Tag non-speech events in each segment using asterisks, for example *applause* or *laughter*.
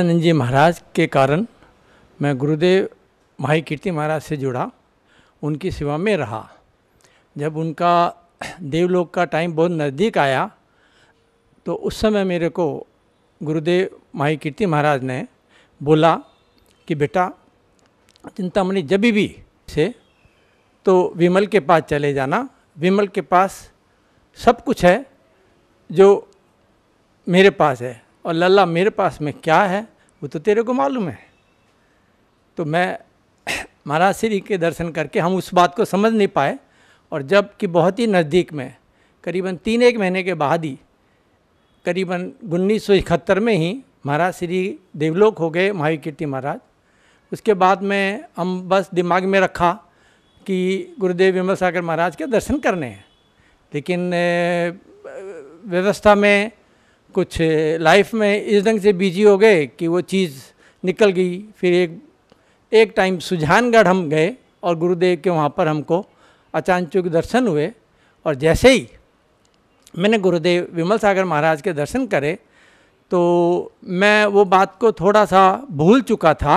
नंद जी महाराज के कारण मैं गुरुदेव भाई कीर्ति महाराज से जुड़ा उनकी सेवा में रहा जब उनका देवलोक का टाइम बहुत नज़दीक आया तो उस समय मेरे को गुरुदेव माई कीर्ति महाराज ने बोला कि बेटा चिंतामणि जब भी से तो विमल के पास चले जाना विमल के पास सब कुछ है जो मेरे पास है और लल्ला मेरे पास में क्या है वो तो तेरे को मालूम है तो मैं *clears throat* महाराज श्री के दर्शन करके हम उस बात को समझ नहीं पाए और जबकि बहुत ही नज़दीक में करीबन तीन एक महीने के बाद ही करीबन उन्नीस में ही महाराज श्री देवलोक हो गए महावी कीर्ति महाराज उसके बाद में हम बस दिमाग में रखा कि गुरुदेव विमल सागर महाराज के दर्शन करने हैं लेकिन व्यवस्था में कुछ लाइफ में इस ढंग से बिजी हो गए कि वो चीज़ निकल गई फिर एक एक टाइम सुजानगढ़ हम गए और गुरुदेव के वहाँ पर हमको अचानचुक दर्शन हुए और जैसे ही मैंने गुरुदेव विमल सागर महाराज के दर्शन करे तो मैं वो बात को थोड़ा सा भूल चुका था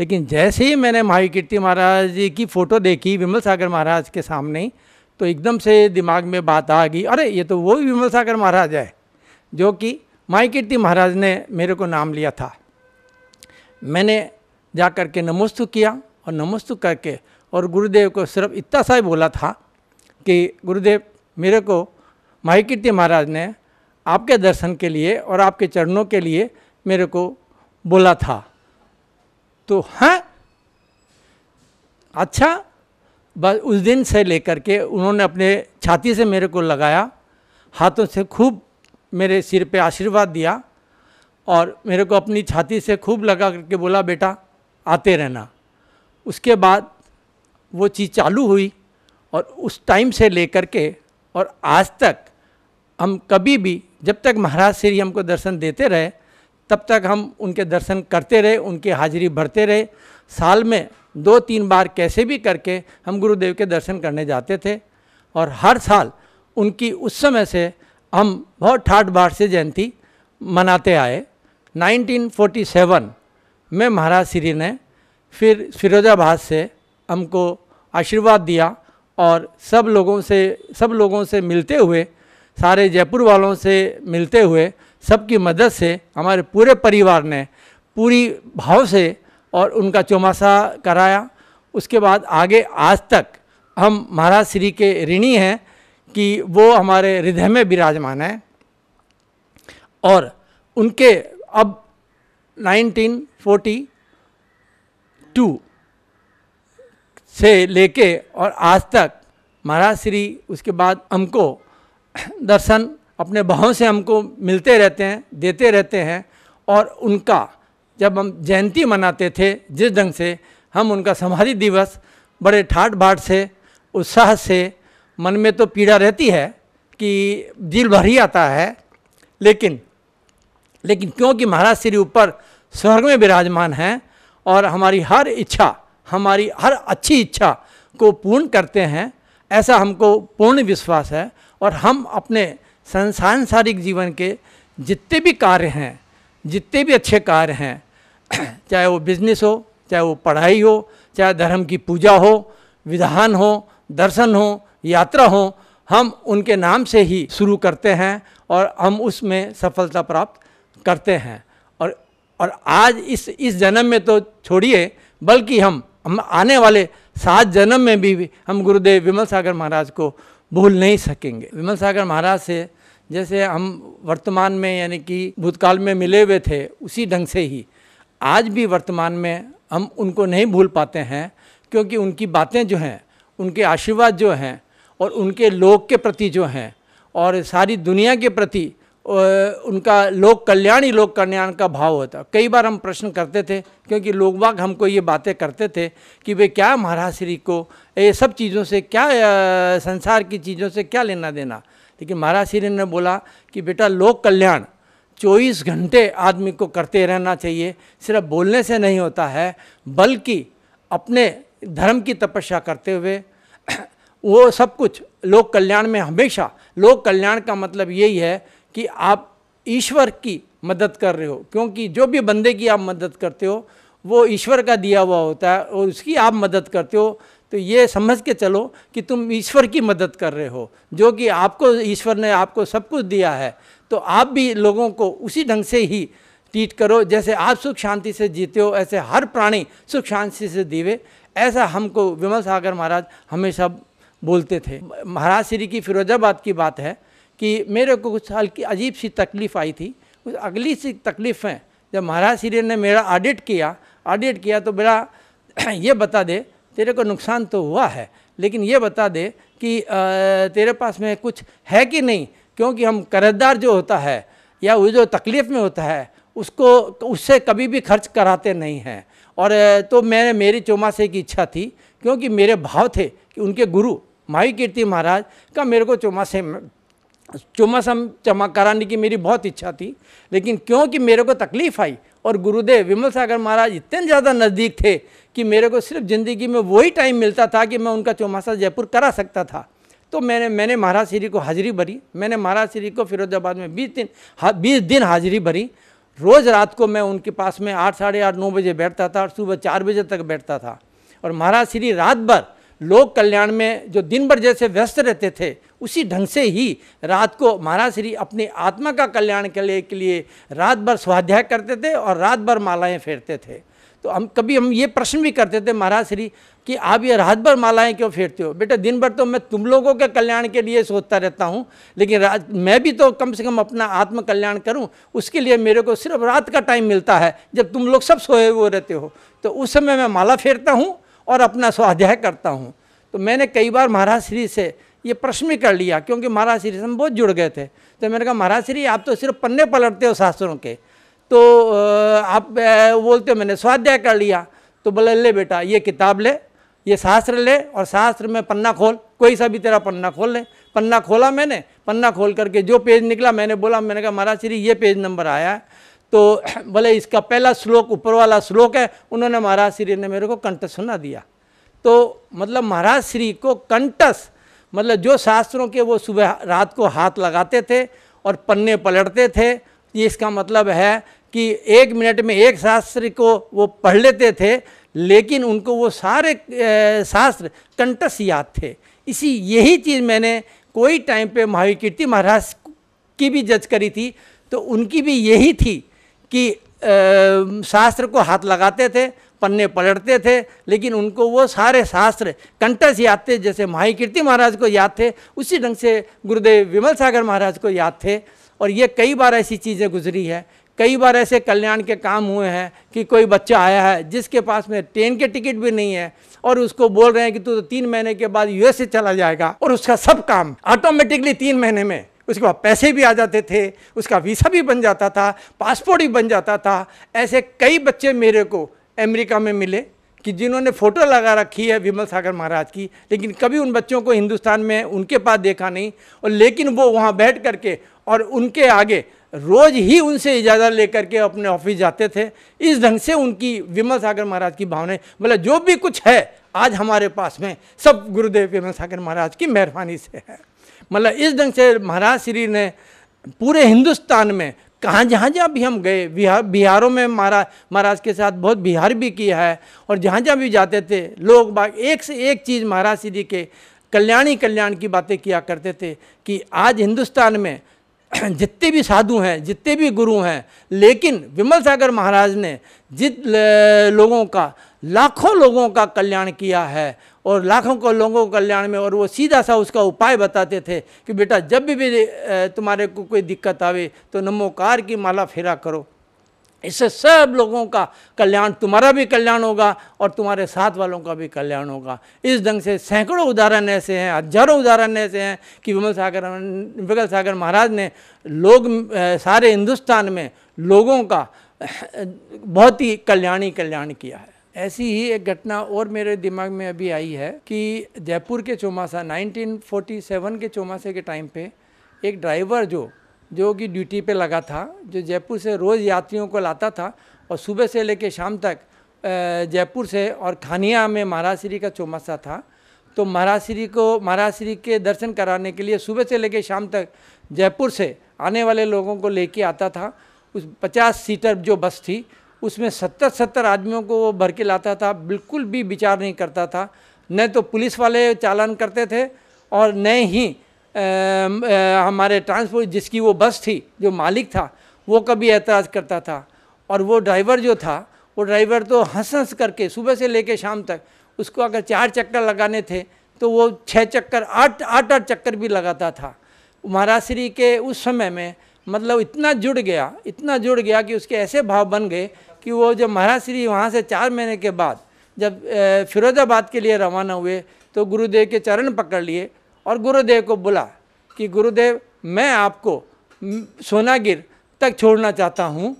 लेकिन जैसे ही मैंने माई कीर्ति महाराज जी की फ़ोटो देखी विमल सागर महाराज के सामने तो एकदम से दिमाग में बात आ गई अरे ये तो वो विमल सागर महाराज है जो कि माई कीर्ति महाराज ने मेरे को नाम लिया था मैंने जा कर के नमोस्तु किया और नमोस्तु करके और गुरुदेव को सिर्फ इतना सा ही बोला था कि गुरुदेव मेरे को माई कीर्ति महाराज ने आपके दर्शन के लिए और आपके चरणों के लिए मेरे को बोला था तो हाँ अच्छा बस उस दिन से लेकर के उन्होंने अपने छाती से मेरे को लगाया हाथों से खूब मेरे सिर पे आशीर्वाद दिया और मेरे को अपनी छाती से खूब लगा करके बोला बेटा आते रहना उसके बाद वो चीज़ चालू हुई और उस टाइम से लेकर के और आज तक हम कभी भी जब तक महाराज श्री हमको दर्शन देते रहे तब तक हम उनके दर्शन करते रहे उनकी हाजिरी भरते रहे साल में दो तीन बार कैसे भी करके हम गुरुदेव के दर्शन करने जाते थे और हर साल उनकी उस समय से हम बहुत ठाठ बाट से जयंती मनाते आए 1947 में महाराज श्री ने फिर फिरोजाबाद से हमको आशीर्वाद दिया और सब लोगों से सब लोगों से मिलते हुए सारे जयपुर वालों से मिलते हुए सबकी मदद से हमारे पूरे परिवार ने पूरी भाव से और उनका चौमासा कराया उसके बाद आगे आज तक हम महाराज श्री के ऋणी हैं कि वो हमारे हृदय में विराजमान है और उनके अब 1942 से लेके और आज तक महाराज श्री उसके बाद हमको दर्शन अपने भावों से हमको मिलते रहते हैं देते रहते हैं और उनका जब हम जयंती मनाते थे जिस ढंग से हम उनका समाधि दिवस बड़े ठाट बाट से उत्साह से मन में तो पीड़ा रहती है कि दिल भर ही आता है लेकिन लेकिन क्योंकि महाराज श्री ऊपर स्वर्ग में विराजमान हैं और हमारी हर इच्छा हमारी हर अच्छी इच्छा को पूर्ण करते हैं ऐसा हमको पूर्ण विश्वास है और हम अपने संसारिक जीवन के जितने भी कार्य हैं जितने भी अच्छे कार्य हैं *clears throat* चाहे वो बिजनेस हो चाहे वो पढ़ाई हो चाहे धर्म की पूजा हो विधान हो दर्शन हो यात्रा हो हम उनके नाम से ही शुरू करते हैं और हम उसमें सफलता प्राप्त करते हैं और और आज इस इस जन्म में तो छोड़िए बल्कि हम हम आने वाले सात जन्म में भी हम गुरुदेव विमल सागर महाराज को भूल नहीं सकेंगे विमल सागर महाराज से जैसे हम वर्तमान में यानी कि भूतकाल में मिले हुए थे उसी ढंग से ही आज भी वर्तमान में हम उनको नहीं भूल पाते हैं क्योंकि उनकी बातें जो हैं उनके आशीर्वाद जो हैं और उनके लोक के प्रति जो हैं और सारी दुनिया के प्रति उनका लोक कल्याण ही लोक कल्याण का भाव होता कई बार हम प्रश्न करते थे क्योंकि लोग बाग हमको ये बातें करते थे कि वे क्या महाराज श्री को ये सब चीज़ों से क्या संसार की चीज़ों से क्या लेना देना लेकिन महाराज श्री ने बोला कि बेटा लोक कल्याण चौबीस घंटे आदमी को करते रहना चाहिए सिर्फ बोलने से नहीं होता है बल्कि अपने धर्म की तपस्या करते हुए वो सब कुछ लोक कल्याण में हमेशा लोक कल्याण का मतलब यही है कि आप ईश्वर की मदद कर रहे हो क्योंकि जो भी बंदे की आप मदद करते हो वो ईश्वर का दिया हुआ होता है और उसकी आप मदद करते हो तो ये समझ के चलो कि तुम ईश्वर की मदद कर रहे हो जो कि आपको ईश्वर ने आपको सब कुछ दिया है तो आप भी लोगों को उसी ढंग से ही ट्रीट करो जैसे आप सुख शांति से जीते हो ऐसे हर प्राणी सुख शांति से जीवे ऐसा हमको विमल सागर महाराज हमेशा बोलते थे महाराज श्री की फिरोजाबाद की बात है कि मेरे को कुछ हल्की अजीब सी तकलीफ़ आई थी कुछ अगली सी तकलीफ़ है जब महाराज श्री ने मेरा ऑडिट किया ऑडिट किया तो मेरा *clears throat* ये बता दे तेरे को नुकसान तो हुआ है लेकिन ये बता दे कि तेरे पास में कुछ है कि नहीं क्योंकि हम कर्जदार जो होता है या वो जो तकलीफ़ में होता है उसको उससे कभी भी खर्च कराते नहीं हैं और तो मैंने मेरी चौमासे की इच्छा थी क्योंकि मेरे भाव थे कि उनके गुरु माई कीर्ति महाराज का मेरे को चौमासे सम चमा कराने की मेरी बहुत इच्छा थी लेकिन क्योंकि मेरे को तकलीफ़ आई और गुरुदेव विमल सागर महाराज इतने ज़्यादा नज़दीक थे कि मेरे को सिर्फ ज़िंदगी में वही टाइम मिलता था कि मैं उनका चौमासा जयपुर करा सकता था तो मैंने मैंने महाराज श्री को हाजिरी भरी मैंने महाराज श्री को फिरोजाबाद में बीस दिन बीस दिन हाजिरी भरी रोज़ रात को मैं उनके पास में आठ साढ़े आठ नौ बजे बैठता था और सुबह चार बजे तक बैठता था और महाराज श्री रात भर लोक कल्याण में जो दिन भर जैसे व्यस्त रहते थे उसी ढंग से ही रात को महाराज श्री अपनी आत्मा का कल्याण के लिए के लिए रात भर स्वाध्याय करते थे और रात भर मालाएं फेरते थे तो हम कभी हम ये प्रश्न भी करते थे महाराज श्री कि आप ये रात भर मालाएं क्यों फेरते हो बेटा दिन भर तो मैं तुम लोगों के कल्याण के लिए सोचता रहता हूँ लेकिन रात मैं भी तो कम से कम अपना आत्म कल्याण करूँ उसके लिए मेरे को सिर्फ रात का टाइम मिलता है जब तुम लोग सब सोए हुए रहते हो तो उस समय मैं माला फेरता हूँ और अपना स्वाध्याय करता हूँ तो मैंने कई बार महाराज श्री से ये प्रश्न भी कर लिया क्योंकि महाराज श्री से हम बहुत जुड़ गए थे तो मैंने कहा महाराज श्री आप तो सिर्फ पन्ने पलटते हो शास्त्रों के तो आप बोलते हो मैंने स्वाध्याय कर लिया तो बोले ले बेटा ये किताब ले ये शास्त्र ले और शास्त्र में पन्ना खोल कोई सा भी तेरा पन्ना खोल ले पन्ना खोला मैंने पन्ना खोल करके जो पेज निकला मैंने बोला मैंने कहा महाराज श्री ये पेज नंबर आया है तो *clears throat* भले इसका पहला श्लोक ऊपर वाला श्लोक है उन्होंने महाराज श्री ने मेरे को कंटस सुना दिया तो मतलब महाराज श्री को कंटस मतलब जो शास्त्रों के वो सुबह रात को हाथ लगाते थे और पन्ने पलटते थे ये इसका मतलब है कि एक मिनट में एक शास्त्र को वो पढ़ लेते थे लेकिन उनको वो सारे शास्त्र कंटस याद थे इसी यही चीज़ मैंने कोई टाइम पे महावीर कीर्ति महाराज की भी जज करी थी तो उनकी भी यही थी कि शास्त्र को हाथ लगाते थे पन्ने पलटते थे लेकिन उनको वो सारे शास्त्र कंटस याद थे जैसे माही कीर्ति महाराज को याद थे उसी ढंग से गुरुदेव विमल सागर महाराज को याद थे और ये कई बार ऐसी चीज़ें गुजरी है कई बार ऐसे कल्याण के काम हुए हैं कि कोई बच्चा आया है जिसके पास में ट्रेन के टिकट भी नहीं है और उसको बोल रहे हैं कि तू तो तीन महीने के बाद यूएसए चला जाएगा और उसका सब काम ऑटोमेटिकली तीन महीने में उसके बाद पैसे भी आ जाते थे उसका वीसा भी बन जाता था पासपोर्ट भी बन जाता था ऐसे कई बच्चे मेरे को अमेरिका में मिले कि जिन्होंने फ़ोटो लगा रखी है विमल सागर महाराज की लेकिन कभी उन बच्चों को हिंदुस्तान में उनके पास देखा नहीं और लेकिन वो वहाँ बैठ करके और उनके आगे रोज़ ही उनसे इजाज़ा लेकर के अपने ऑफिस जाते थे इस ढंग से उनकी विमल सागर महाराज की भावनाएं मतलब जो भी कुछ है आज हमारे पास में सब गुरुदेव विमल सागर महाराज की मेहरबानी से है मतलब इस ढंग से महाराज श्री ने पूरे हिंदुस्तान में कहाँ जहाँ जहाँ भी हम गए बिहार बिहारों में महाराज महाराज के साथ बहुत बिहार भी किया है और जहाँ जहाँ भी जाते थे लोग बाग एक से एक चीज़ महाराज श्री के कल्याणी कल्याण की बातें किया करते थे कि आज हिंदुस्तान में *clears throat* जितने भी साधु हैं जितने भी गुरु हैं लेकिन विमल सागर महाराज ने जित लोगों का लाखों लोगों का कल्याण किया है और लाखों को लोगों के कल्याण में और वो सीधा सा उसका उपाय बताते थे कि बेटा जब भी, भी तुम्हारे को कोई दिक्कत आवे तो नमोकार की माला फेरा करो इससे सब लोगों का कल्याण तुम्हारा भी कल्याण होगा और तुम्हारे साथ वालों का भी कल्याण होगा इस ढंग से सैकड़ों उदाहरण ऐसे हैं हजारों उदाहरण ऐसे हैं कि विमल सागर विमल सागर महाराज ने लोग सारे हिंदुस्तान में लोगों का बहुत ही कल्याणी कल्याण किया है ऐसी ही एक घटना और मेरे दिमाग में अभी आई है कि जयपुर के चौमासा 1947 के चौमासे के टाइम पे एक ड्राइवर जो जो कि ड्यूटी पे लगा था जो जयपुर से रोज़ यात्रियों को लाता था और सुबह से लेकर शाम तक जयपुर से और खानिया में महाराज का चौमासा था तो महाराज को महाराज के दर्शन कराने के लिए सुबह से लेकर शाम तक जयपुर से आने वाले लोगों को लेके आता था उस पचास सीटर जो बस थी उसमें सत्तर सत्तर आदमियों को वो भर के लाता था बिल्कुल भी विचार नहीं करता था न तो पुलिस वाले चालान करते थे और न ही आ, आ, हमारे ट्रांसपोर्ट जिसकी वो बस थी जो मालिक था वो कभी एतराज़ करता था और वो ड्राइवर जो था वो ड्राइवर तो हंस हंस करके सुबह से लेकर शाम तक उसको अगर चार चक्कर लगाने थे तो वो छः चक्कर आठ आठ आठ चक्कर भी लगाता था महाराज श्री के उस समय में मतलब इतना जुड़ गया इतना जुड़ गया कि उसके ऐसे भाव बन गए कि वो जब महाराज श्री वहाँ से चार महीने के बाद जब फिरोजाबाद के लिए रवाना हुए तो गुरुदेव के चरण पकड़ लिए और गुरुदेव को बोला कि गुरुदेव मैं आपको सोनागिर तक छोड़ना चाहता हूँ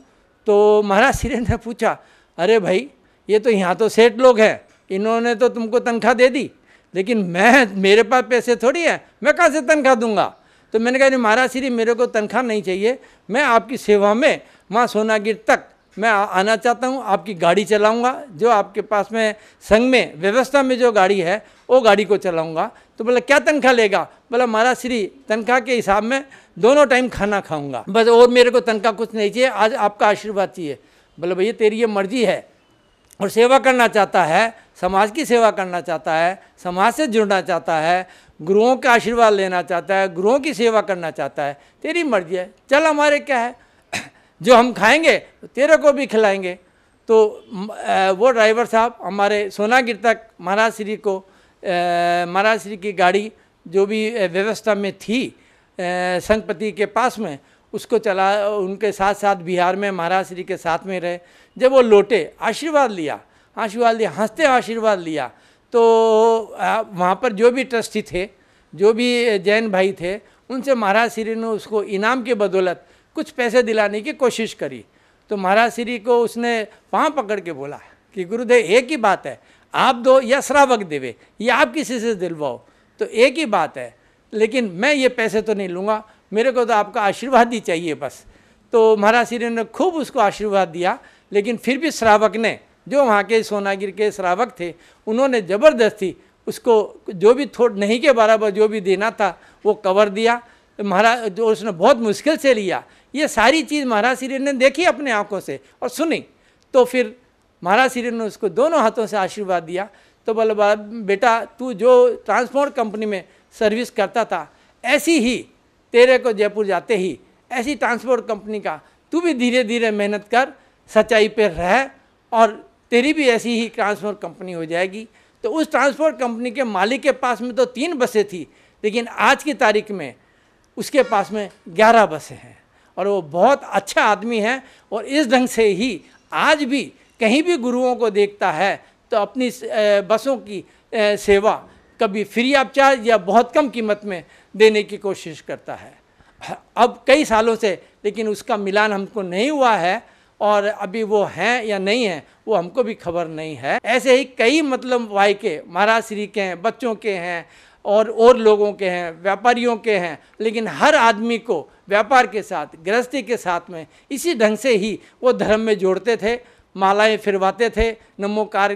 तो महाराज श्री ने पूछा अरे भाई ये तो यहाँ तो सेठ लोग हैं इन्होंने तो तुमको तनख्वाह दे दी लेकिन मैं मेरे पास पैसे थोड़ी है मैं कहाँ से तनख्वाह दूंगा तो मैंने कहा महाराज श्री मेरे को तनख्वाह नहीं चाहिए मैं आपकी सेवा में माँ सोनागिर तक मैं आना चाहता हूँ आपकी गाड़ी चलाऊँगा जो आपके पास में संघ में व्यवस्था में जो गाड़ी है वो गाड़ी को चलाऊँगा तो बोला क्या तनख्वाह लेगा बोला महाराज श्री तनख्वाह के हिसाब में दोनों टाइम खाना खाऊँगा बस और मेरे को तनख्वाह कुछ नहीं चाहिए आज आपका आशीर्वाद चाहिए बोला भैया तेरी ये मर्जी है और सेवा करना चाहता है समाज की सेवा करना चाहता है समाज से जुड़ना चाहता है गुरुओं का आशीर्वाद लेना चाहता है गुरुओं की सेवा करना चाहता है तेरी मर्जी है चल हमारे क्या है जो हम खाएंगे तो तेरे को भी खिलाएंगे तो वो ड्राइवर साहब हमारे सोनागिर तक महाराज श्री को महाराज श्री की गाड़ी जो भी व्यवस्था में थी संगपति के पास में उसको चला उनके साथ साथ बिहार में महाराज श्री के साथ में रहे जब वो लौटे आशीर्वाद लिया आशीर्वाद लिया हंसते आशीर्वाद लिया तो वहाँ पर जो भी ट्रस्टी थे जो भी जैन भाई थे उनसे महाराज श्री ने उसको इनाम के बदौलत कुछ पैसे दिलाने की कोशिश करी तो महाराज श्री को उसने पाँव पकड़ के बोला कि गुरुदेव एक ही बात है आप दो या श्रावक देवे या आप किसी से दिलवाओ तो एक ही बात है लेकिन मैं ये पैसे तो नहीं लूँगा मेरे को तो आपका आशीर्वाद ही चाहिए बस तो महाराज श्री ने खूब उसको आशीर्वाद दिया लेकिन फिर भी श्रावक ने जो वहाँ के सोनागिर के श्रावक थे उन्होंने ज़बरदस्ती उसको जो भी थोड़ नहीं के बराबर जो भी देना था वो कवर दिया महाराज जो उसने बहुत मुश्किल से लिया ये सारी चीज़ महाराज श्री ने देखी अपने आँखों से और सुनी तो फिर महाराज श्री ने उसको दोनों हाथों से आशीर्वाद दिया तो बोले बेटा तू जो ट्रांसपोर्ट कंपनी में सर्विस करता था ऐसी ही तेरे को जयपुर जाते ही ऐसी ट्रांसपोर्ट कंपनी का तू भी धीरे धीरे मेहनत कर सच्चाई पर रह और तेरी भी ऐसी ही ट्रांसपोर्ट कंपनी हो जाएगी तो उस ट्रांसपोर्ट कंपनी के मालिक के पास में तो तीन बसें थी लेकिन आज की तारीख में उसके पास में ग्यारह बसें हैं और वो बहुत अच्छा आदमी है और इस ढंग से ही आज भी कहीं भी गुरुओं को देखता है तो अपनी बसों की सेवा कभी फ्री ऑफ चार्ज या बहुत कम कीमत में देने की कोशिश करता है अब कई सालों से लेकिन उसका मिलान हमको नहीं हुआ है और अभी वो हैं या नहीं हैं वो हमको भी खबर नहीं है ऐसे ही कई मतलब वाई के महाराज श्री के हैं बच्चों के हैं और और लोगों के हैं व्यापारियों के हैं लेकिन हर आदमी को व्यापार के साथ गृहस्थी के साथ में इसी ढंग से ही वो धर्म में जोड़ते थे मालाएं फिरवाते थे नमोकार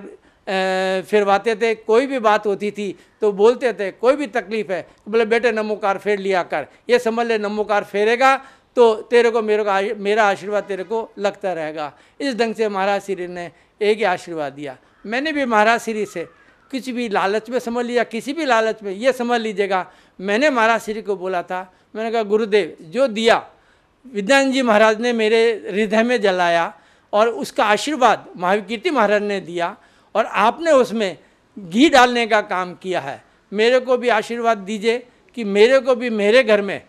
फिरवाते थे कोई भी बात होती थी तो बोलते थे कोई भी तकलीफ़ है बोले बेटे नमोकार फेर लिया कर ये समझ ले नमोकार फेरेगा तो तेरे को मेरे को मेरा आशीर्वाद तेरे को लगता रहेगा इस ढंग से महाराज श्री ने एक ही आशीर्वाद दिया मैंने भी महाराज श्री से किसी भी लालच में समझ लिया किसी भी लालच में ये समझ लीजिएगा मैंने महाराज श्री को बोला था मैंने कहा गुरुदेव जो दिया विद्यान जी महाराज ने मेरे हृदय में जलाया और उसका आशीर्वाद महाविकीर्ति महाराज ने दिया और आपने उसमें घी डालने का काम किया है मेरे को भी आशीर्वाद दीजिए कि मेरे को भी मेरे घर में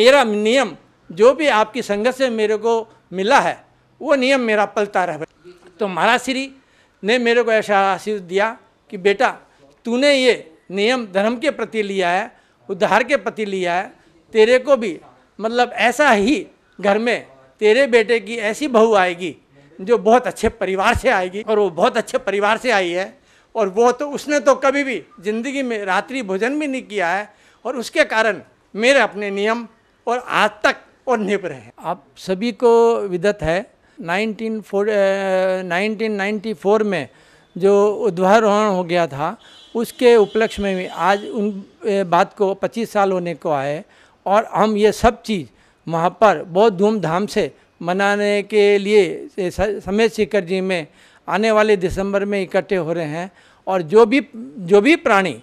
मेरा नियम जो भी आपकी संगत से मेरे को मिला है वो नियम मेरा पलता रहे तो महाराज श्री ने मेरे को ऐसा आशीष दिया कि बेटा तूने ये नियम धर्म के प्रति लिया है उद्धार के प्रति लिया है तेरे को भी मतलब ऐसा ही घर में तेरे बेटे की ऐसी बहू आएगी जो बहुत अच्छे परिवार से आएगी और वो बहुत अच्छे परिवार से आई है और वो तो उसने तो कभी भी ज़िंदगी में रात्रि भोजन भी नहीं किया है और उसके कारण मेरे अपने नियम और आज तक और निप रहे हैं आप सभी को विदत है नाइनटीन नाइनटीन नाइन्टी फोर में जो उद्वारोहण हो गया था उसके उपलक्ष्य में भी आज उन बात को 25 साल होने को आए और हम ये सब चीज़ वहाँ पर बहुत धूमधाम से मनाने के लिए समेत शिखर जी में आने वाले दिसंबर में इकट्ठे हो रहे हैं और जो भी जो भी प्राणी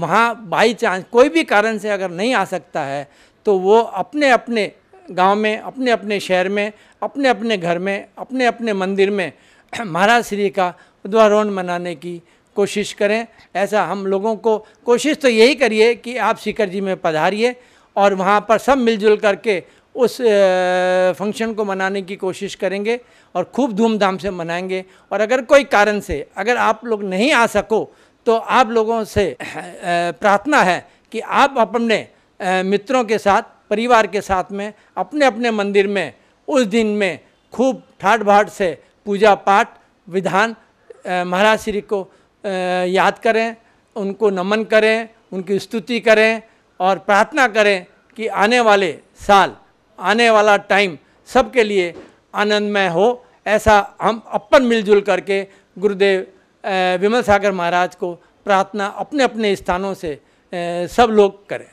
वहाँ बाई चांस कोई भी कारण से अगर नहीं आ सकता है तो वो अपने अपने गांव में अपने अपने शहर में अपने अपने घर में अपने अपने मंदिर में *clears throat* महाराज श्री का उद्वारोहण मनाने की कोशिश करें ऐसा हम लोगों को कोशिश तो यही करिए कि आप सीकर जी में पधारिए और वहाँ पर सब मिलजुल करके उस फंक्शन को मनाने की कोशिश करेंगे और खूब धूमधाम से मनाएंगे और अगर कोई कारण से अगर आप लोग नहीं आ सको तो आप लोगों से *clears throat* प्रार्थना है कि आप अपने मित्रों के साथ परिवार के साथ में अपने अपने मंदिर में उस दिन में खूब ठाट भाट से पूजा पाठ विधान महाराज श्री को याद करें उनको नमन करें उनकी स्तुति करें और प्रार्थना करें कि आने वाले साल आने वाला टाइम सबके लिए आनंदमय हो ऐसा हम अपन मिलजुल करके गुरुदेव विमल सागर महाराज को प्रार्थना अपने अपने स्थानों से सब लोग करें